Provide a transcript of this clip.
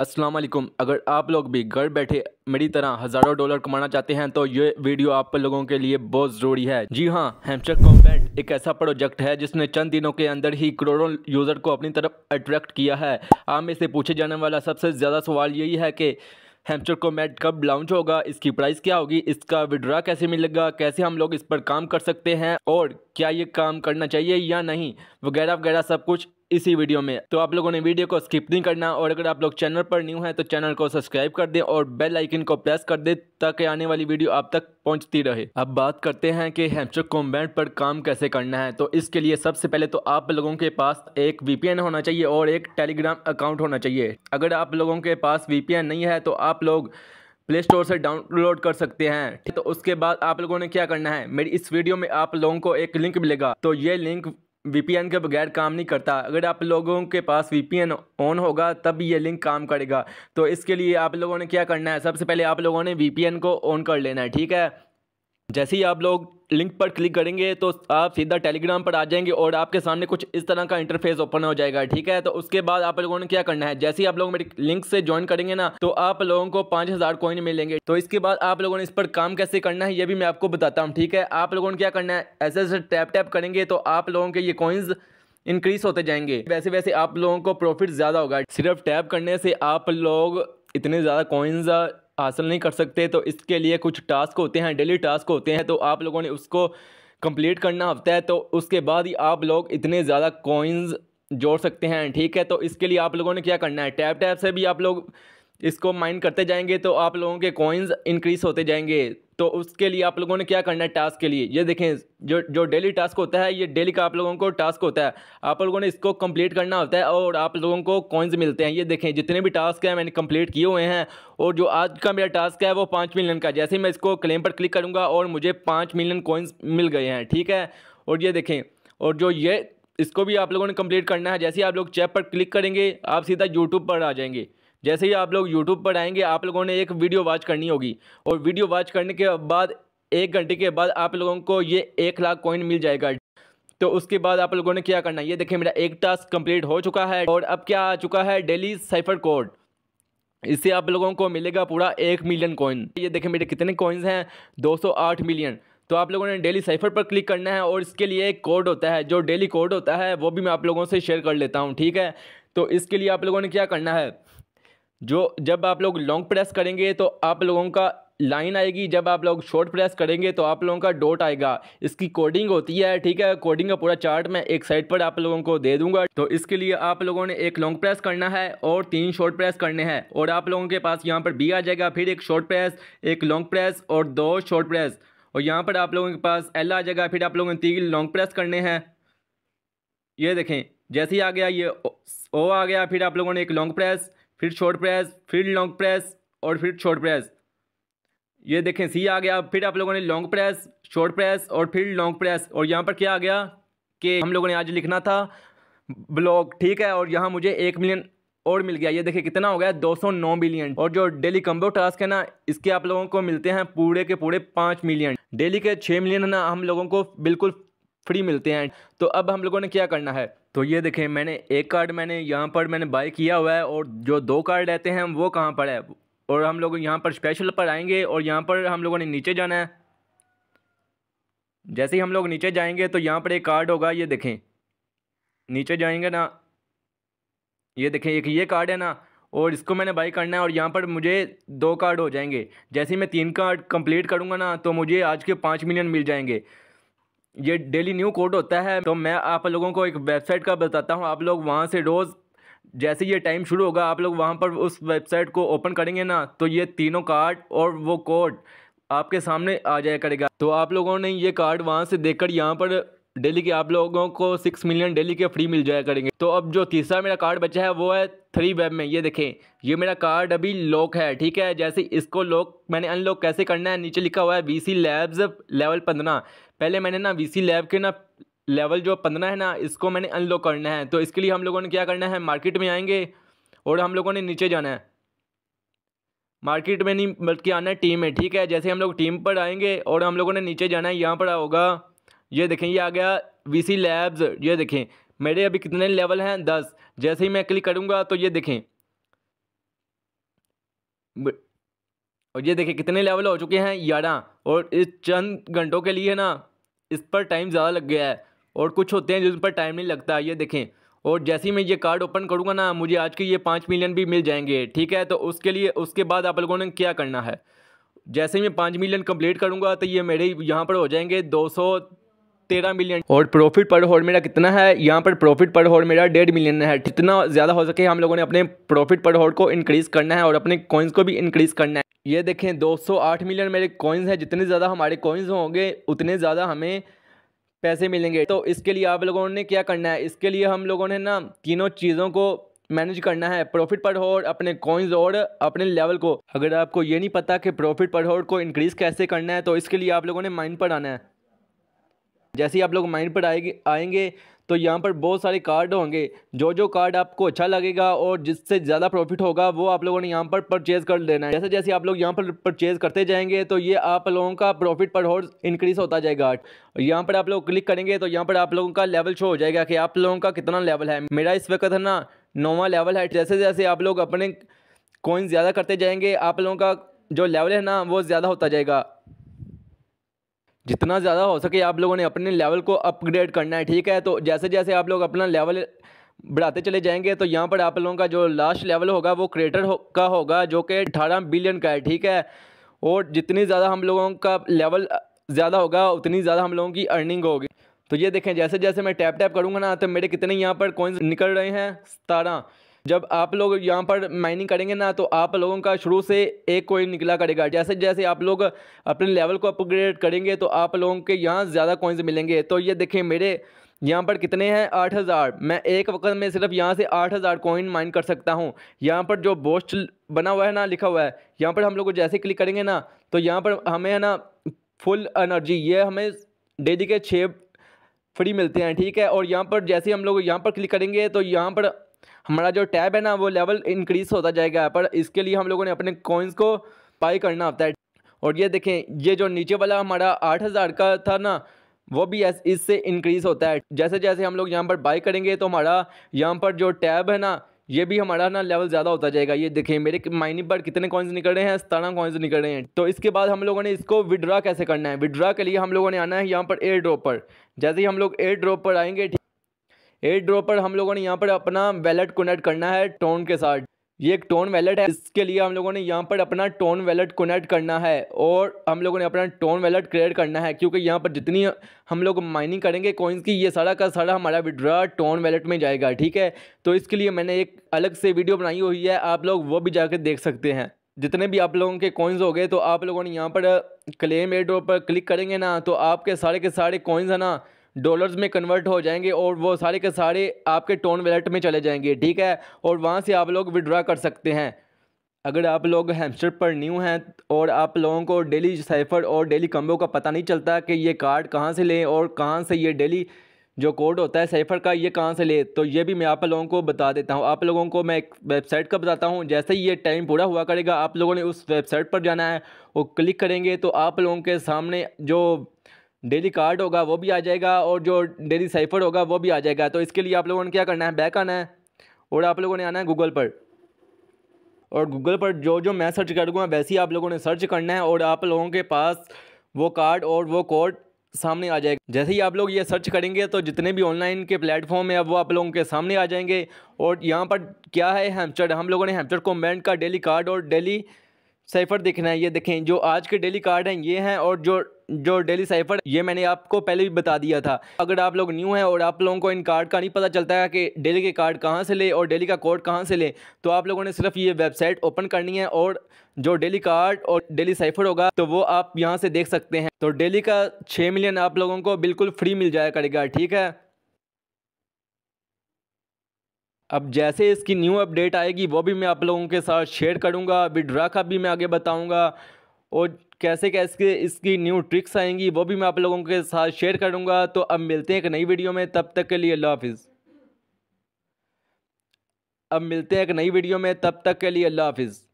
अस्सलाम वालेकुम अगर आप लोग भी घर बैठे मेरी तरह हज़ारों डॉलर कमाना चाहते हैं तो ये वीडियो आप लोगों के लिए बहुत ज़रूरी है जी हाँ हेम्स्टर कॉम्बैट एक ऐसा प्रोजेक्ट है जिसने चंद दिनों के अंदर ही करोड़ों यूज़र को अपनी तरफ अट्रैक्ट किया है आम इसे पूछे जाने वाला सबसे ज़्यादा सवाल यही है कि हेमस्टर कोमेट कब लॉन्च होगा इसकी प्राइस क्या होगी इसका विड्रा कैसे मिलेगा कैसे हम लोग इस पर काम कर सकते हैं और क्या ये काम करना चाहिए या नहीं वगैरह वगैरह सब कुछ इसी वीडियो में तो आप लोगों ने वीडियो को स्किप नहीं करना और अगर आप लोग चैनल पर न्यू हैं तो चैनल को सब्सक्राइब कर दें और बेल आइकन को प्रेस कर दें ताकि आने वाली वीडियो आप तक पहुंचती रहे अब बात करते हैं कि हैमचर कॉम्बैंड पर काम कैसे करना है तो इसके लिए सबसे पहले तो आप लोगों के पास एक वीपीएन होना चाहिए और एक टेलीग्राम अकाउंट होना चाहिए अगर आप लोगों के पास वीपीएन नहीं है तो आप लोग प्ले स्टोर से डाउनलोड कर सकते हैं तो उसके बाद आप लोगों ने क्या करना है मेरी इस वीडियो में आप लोगों को एक लिंक मिलेगा तो ये लिंक वीपीएन के बगैर काम नहीं करता अगर आप लोगों के पास वीपीएन ऑन होगा तब ये लिंक काम करेगा तो इसके लिए आप लोगों ने क्या करना है सबसे पहले आप लोगों ने वीपीएन को ऑन कर लेना है ठीक है जैसे ही आप लोग लिंक पर क्लिक करेंगे तो आप सीधा टेलीग्राम पर आ जाएंगे और आपके सामने कुछ इस तरह का इंटरफेस ओपन हो जाएगा ठीक है तो उसके बाद आप लोगों ने क्या करना है जैसे ही आप लोग मेरे लिंक से ज्वाइन करेंगे ना तो आप लोगों को पाँच हज़ार कॉइन मिलेंगे तो इसके बाद आप लोगों ने इस पर काम कैसे करना है ये भी मैं आपको बताता हूँ ठीक है आप लोगों ने क्या करना है ऐसे ऐसे टैप टैप करेंगे तो आप लोगों के ये कॉइन्स इंक्रीज होते जाएंगे वैसे वैसे आप लोगों को प्रॉफिट ज़्यादा होगा सिर्फ टैप करने से आप लोग इतने ज़्यादा कोइंस हासिल नहीं कर सकते तो इसके लिए कुछ टास्क होते हैं डेली टास्क होते हैं तो आप लोगों ने उसको कंप्लीट करना होता है तो उसके बाद ही आप लोग इतने ज़्यादा कॉइन्स जोड़ सकते हैं ठीक है तो इसके लिए आप लोगों ने क्या करना है टैप टैप से भी आप लोग इसको माइंड करते जाएंगे तो आप लोगों के कॉइन्स इंक्रीज़ होते जाएंगे तो उसके लिए आप लोगों ने क्या करना है टास्क के लिए ये देखें जो जो डेली टास्क होता है ये डेली का आप लोगों को टास्क होता है आप लोगों ने इसको कंप्लीट करना होता है और आप लोगों को कॉइन्स मिलते हैं ये देखें जितने भी टास्क हैं मैंने कंप्लीट किए हुए हैं और जो आज का मेरा टास्क है वो पाँच मिलियन का जैसे मैं इसको क्लेम पर क्लिक करूँगा और मुझे पाँच मिलियन कॉइन्स मिल गए हैं ठीक है और ये देखें और जो ये इसको भी आप लोगों ने कम्प्लीट करना है जैसे आप लोग चैप पर क्लिक करेंगे आप सीधा यूट्यूब पर आ जाएंगे जैसे ही आप लोग यूट्यूब पर आएंगे आप लोगों ने एक वीडियो वॉच करनी होगी और वीडियो वॉच करने के बाद एक घंटे के बाद आप लोगों को ये एक लाख कॉइन मिल जाएगा तो उसके बाद आप लोगों ने क्या करना है ये देखिए मेरा एक टास्क कंप्लीट हो चुका है और अब क्या आ चुका है डेली साइफर कोड इससे आप लोगों को मिलेगा पूरा एक मिलियन कॉइन ये देखें मेरे कितने कॉइन्स हैं 208 मिलियन तो आप लोगों ने डेली साइफर पर क्लिक करना है और इसके लिए एक कोड होता है जो डेली कोड होता है वो भी मैं आप लोगों से शेयर कर लेता हूँ ठीक है तो इसके लिए आप लोगों ने क्या करना है जो जब आप लोग लॉन्ग प्रेस करेंगे तो आप लोगों का लाइन आएगी जब आप लोग शॉर्ट प्रेस करेंगे तो आप लोगों का डॉट आएगा इसकी कोडिंग होती है ठीक है कोडिंग का पूरा चार्ट मैं एक साइड पर आप लोगों को दे दूंगा तो इसके लिए आप लोगों ने एक लॉन्ग प्रेस करना है और तीन शॉर्ट प्रेस करने हैं और आप लोगों के पास यहाँ पर बी आ जाएगा फिर एक शॉर्ट प्रेस एक लॉन्ग प्रेस और दो शॉर्ट प्रेस और यहाँ पर आप लोगों के पास एल आ जाएगा फिर आप लोगों ने तीन लॉन्ग प्रेस करने हैं ये देखें जैसे ही आ गया ये ओ आ गया फिर आप लोगों ने एक लॉन्ग प्रेस फिर शॉर्ट प्रेस फिर लॉन्ग प्रेस और फिर शॉर्ट प्रेस ये देखें सी आ गया फिर आप लोगों ने लॉन्ग प्रेस शॉर्ट प्रेस और फिर लॉन्ग प्रेस और यहाँ पर क्या आ गया कि हम लोगों ने आज लिखना था ब्लॉग ठीक है और यहाँ मुझे एक मिलियन और मिल गया ये देखिए कितना हो गया दो सौ नौ मिलियन और जो डेली कम्बो टास्क है ना इसके आप लोगों को मिलते हैं पूरे के पूरे पाँच मिलियन डेली के छः मिलियन ना हम लोगों को बिल्कुल फ्री मिलते हैं तो अब हम लोगों ने क्या करना है तो ये देखें मैंने एक कार्ड मैंने यहाँ पर मैंने बाई किया हुआ है और जो दो कार्ड रहते हैं वो कहाँ पर है और हम लोग यहाँ पर स्पेशल पर आएंगे और यहाँ पर हम लोगों ने नीचे जाना है जैसे ही हम लोग नीचे जाएंगे तो यहाँ पर एक कार्ड होगा ये देखें नीचे जाएंगे ना ये देखें एक ये कार्ड है ना और इसको मैंने बाई करना है और यहाँ पर मुझे दो कार्ड हो जाएंगे जैसे ही मैं तीन कार्ड कंप्लीट करूँगा ना तो मुझे आज के पाँच मिलियन मिल जाएंगे ये डेली न्यू कोड होता है तो मैं आप लोगों को एक वेबसाइट का बताता हूँ आप लोग वहाँ से रोज़ जैसे ये टाइम शुरू होगा आप लोग वहाँ पर उस वेबसाइट को ओपन करेंगे ना तो ये तीनों कार्ड और वो कोड आपके सामने आ जाया करेगा तो आप लोगों ने ये कार्ड वहाँ से देखकर यहाँ पर डेली के आप लोगों को सिक्स मिलियन डेली के फ्री मिल जाया करेंगे तो अब जो तीसरा मेरा कार्ड बचा है वो है थ्री वेब में ये देखें ये मेरा कार्ड अभी लॉक है ठीक है जैसे इसको लॉक मैंने अनलॉक कैसे करना है नीचे लिखा हुआ है वी सी लैब्स लेवल पंद्रह पहले मैंने ना वी सी लैब के ना लेवल जो पंद्रह है ना इसको मैंने अनलॉक करना है तो इसके लिए हम लोगों ने क्या करना है मार्केट में आएंगे और हम लोगों ने नीचे जाना है मार्केट में नहीं बल्कि आना है टीम में ठीक है जैसे हम लोग टीम पर आएंगे और हम लोगों ने नीचे जाना है यहाँ पर होगा ये देखें ये आ गया वी सी लैब्स ये देखें मेरे अभी कितने लेवल हैं दस जैसे ही मैं क्लिक करूँगा तो ये देखें और ये देखें कितने लेवल हो चुके हैं ग्यारह और इस चंद घंटों के लिए ना इस पर टाइम ज़्यादा लग गया है और कुछ होते हैं जिन पर टाइम नहीं लगता ये देखें और जैसे ही मैं ये कार्ड ओपन करूँगा ना मुझे आज के ये पाँच मिलियन भी मिल जाएंगे ठीक है तो उसके लिए उसके बाद आप लोगों ने क्या करना है जैसे ही मैं पाँच मिलियन कंप्लीट करूँगा तो ये मेरे यहाँ पर हो जाएंगे दो सौ तेरह मिलियन और प्रॉफिट पर होड मेरा कितना है यहाँ पर प्रॉफिट पर होड़ मेरा डेढ़ मिलियन है जितना ज़्यादा हो सके हम लोगों ने अपने प्रॉफिट पर होल को इंक्रीज़ करना है और अपने कॉइन्स को भी इंक्रीज़ करना है ये देखें 208 मिलियन मेरे कॉइन्स हैं जितने ज़्यादा हमारे कॉइन्स होंगे उतने ज़्यादा हमें पैसे मिलेंगे तो इसके लिए आप लोगों ने क्या करना है इसके लिए हम लोगों ने ना तीनों चीज़ों को मैनेज करना है प्रॉफिट पर होड अपने कॉइन्स और अपने लेवल को अगर आपको ये नहीं पता कि प्रॉफिट पर होर को इंक्रीज़ कैसे करना है तो इसके लिए आप लोगों ने माइंड पर आना है जैसे ही आप लोग माइंड पर आएंगे आएंगे तो यहाँ पर बहुत सारे कार्ड होंगे जो जो कार्ड आपको अच्छा लगेगा और जिससे ज़्यादा प्रॉफिट होगा वो आप लोगों ने यहाँ पर परचेज़ कर लेना है जैसे जैसे आप लोग यहाँ पर परचेज़ करते जाएंगे तो ये आप लोगों का प्रॉफिट पर और इंक्रीज़ होता जाएगा यहाँ पर आप लोग क्लिक करेंगे तो यहाँ पर आप लोगों का लेवल शो हो जाएगा कि आप लोगों का कितना लेवल है मेरा इस वक्त है ना नौवा लेवल है जैसे जैसे आप लोग अपने कोइन ज़्यादा करते जाएंगे आप लोगों का जो लेवल है ना वो ज़्यादा होता जाएगा जितना ज़्यादा हो सके आप लोगों ने अपने लेवल को अपग्रेड करना है ठीक है तो जैसे जैसे आप लोग अपना लेवल बढ़ाते चले जाएंगे तो यहाँ पर आप लोगों का जो लास्ट लेवल होगा वो क्रिएटर हो, का होगा जो कि अठारह बिलियन का है ठीक है और जितनी ज़्यादा हम लोगों का लेवल ज़्यादा होगा उतनी ज़्यादा हम लोगों की अर्निंग होगी तो ये देखें जैसे जैसे मैं टैप टैप करूँगा ना तो मेरे कितने यहाँ पर कॉइन्स निकल रहे हैं सतारह जब आप लोग यहाँ पर माइनिंग करेंगे ना तो आप लोगों का शुरू से एक कोइन निकला करेगा जैसे जैसे आप लोग अपने लेवल को अपग्रेड करेंगे तो आप लोगों के यहाँ ज़्यादा कोइंस मिलेंगे तो ये देखें मेरे यहाँ पर कितने हैं आठ हज़ार मैं एक वक्त में सिर्फ यहाँ से आठ हज़ार कोइन माइन कर सकता हूँ यहाँ पर जो बोस्ट बना हुआ है ना लिखा हुआ है यहाँ पर हम लोग जैसे क्लिक करेंगे ना तो यहाँ पर हमें है ना फुल एनर्जी ये हमें डेली के छः फ्री मिलते हैं ठीक है और यहाँ पर जैसे हम लोग यहाँ पर क्लिक करेंगे तो यहाँ पर हमारा जो टैब है ना वो लेवल इंक्रीज़ होता जाएगा पर इसके लिए हम लोगों ने अपने कॉइन्स को बाई करना होता है और ये देखें ये जो नीचे वाला हमारा आठ हज़ार का था ना वो भी इससे इंक्रीज़ होता है जैसे जैसे हम लोग यहाँ पर बाई करेंगे तो हमारा यहाँ पर जो टैब है ना ये भी हमारा ना लेवल ज़्यादा होता जाएगा ये देखें मेरे माइनिंग पर कितने कॉइन्स निकल रहे हैं सतारह कॉइन्स निकल रहे हैं तो इसके बाद हम लोगों ने इसको विड्रा कैसे करना है विड्रा के लिए हम लोगों ने आना है यहाँ पर एयर ड्रॉप पर जैसे ही हम लोग एयर ड्रॉप पर आएंगे एयर ड्रॉ पर हम लोगों ने यहाँ पर अपना वैलेट कनेक्ट करना है टोन के साथ ये एक टोन वैलेट है इसके लिए हम लोगों ने यहाँ पर अपना टोन वैलेट कनेक्ट करना है और हम लोगों ने अपना टोन वैलेट क्रिएट करना है क्योंकि यहाँ पर जितनी हम लोग माइनिंग करेंगे कॉइन्स की ये सारा का सारा हमारा विड्रा टोन वैलेट में जाएगा ठीक है तो इसके लिए मैंने एक अलग से वीडियो बनाई हुई है आप लोग वो भी जाकर देख सकते हैं जितने भी आप लोगों के कॉइन्स हो गए तो आप लोगों ने यहाँ पर क्लेम एड्रो पर क्लिक करेंगे ना तो आपके सारे के सारे कॉइन्स है ना डॉलर्स में कन्वर्ट हो जाएंगे और वो सारे के सारे आपके टोन वैलेट में चले जाएंगे ठीक है और वहाँ से आप लोग विड्रा कर सकते हैं अगर आप लोग हेमस्टर पर न्यू हैं और आप लोगों को डेली साइफर और डेली कम्बो का पता नहीं चलता कि ये कार्ड कहाँ से लें और कहाँ से ये डेली जो कोड होता है साइफर का ये कहाँ से ले तो ये भी मैं आप लोगों को बता देता हूँ आप लोगों को मैं एक वेबसाइट का बताता हूँ जैसे ही ये टाइम पूरा हुआ करेगा आप लोगों ने उस वेबसाइट पर जाना है वो क्लिक करेंगे तो आप लोगों के सामने जो डेली कार्ड होगा वो भी आ जाएगा और जो डेली साइफर होगा वो भी आ जाएगा तो इसके लिए आप लोगों ने क्या करना है बैक आना है और आप लोगों ने आना है गूगल पर और गूगल पर जो जो मैं सर्च करूँगा वैसे ही आप लोगों ने सर्च करना है और आप लोगों के पास वो कार्ड और वो कोड सामने आ जाएगा जैसे ही आप लोग ये सर्च करेंगे तो जितने भी ऑनलाइन के प्लेटफॉर्म है अब वो आप लोगों के सामने आ जाएंगे और यहाँ पर क्या है हेम्स्टर हम लोगों ने को मैंट का डेली कार्ड और डेली साइफर दिख रहे हैं ये देखें जो आज के डेली कार्ड हैं ये हैं और जो जो डेली साइफर ये मैंने आपको पहले भी बता दिया था अगर आप लोग न्यू हैं और आप लोगों को इन कार्ड का नहीं पता चलता है कि डेली के कार्ड कहाँ से ले और डेली का कोड कहाँ से ले तो आप लोगों ने सिर्फ ये वेबसाइट ओपन करनी है और जो डेली कार्ड और डेली साइफर होगा तो वो आप यहाँ से देख सकते हैं तो डेली का छः मिलियन आप लोगों को बिल्कुल फ्री मिल जाया करेगा ठीक है अब जैसे इसकी न्यू अपडेट आएगी वो भी मैं आप लोगों के साथ शेयर करूँगा विड्रा का भी मैं आगे बताऊँगा और कैसे कैसे इसकी न्यू ट्रिक्स आएंगी वो भी मैं आप लोगों के साथ शेयर करूँगा तो अब मिलते हैं एक नई वीडियो में तब तक के लिए अल्लाह हाफिज़ अब मिलते हैं एक नई वीडियो में तब तक के लिए अल्लाह हाफिज़